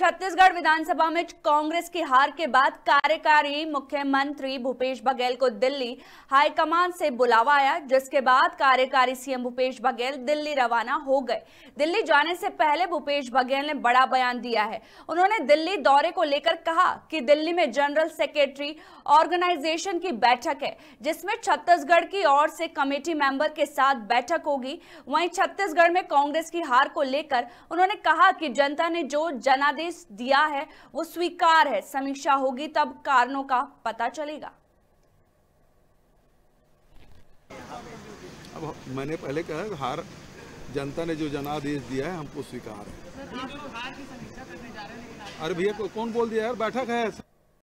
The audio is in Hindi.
छत्तीसगढ़ विधानसभा में कांग्रेस की हार के बाद कार्यकारी मुख्यमंत्री भूपेश बघेल को दिल्ली हाईकमान से बुलावा आया जिसके बाद कार्यकारी सीएम भूपेश बघेल दिल्ली रवाना हो गए दिल्ली जाने से पहले भूपेश बघेल ने बड़ा बयान दिया है उन्होंने दिल्ली दौरे को लेकर कहा कि दिल्ली में जनरल सेक्रेटरी ऑर्गेनाइजेशन की बैठक है जिसमें छत्तीसगढ़ की ओर से कमेटी मेंबर के साथ बैठक होगी वहीं छत्तीसगढ़ में कांग्रेस की हार को लेकर उन्होंने कहा कि जनता ने जो जनादेश नोटिस दिया है वो स्वीकार है समीक्षा होगी तब कारणों का पता चलेगा अब मैंने पहले कहा हार जनता ने जो जनादेश दिया है हमको स्वीकार है तो अरे भैया कौन बोल दिया यार बैठक है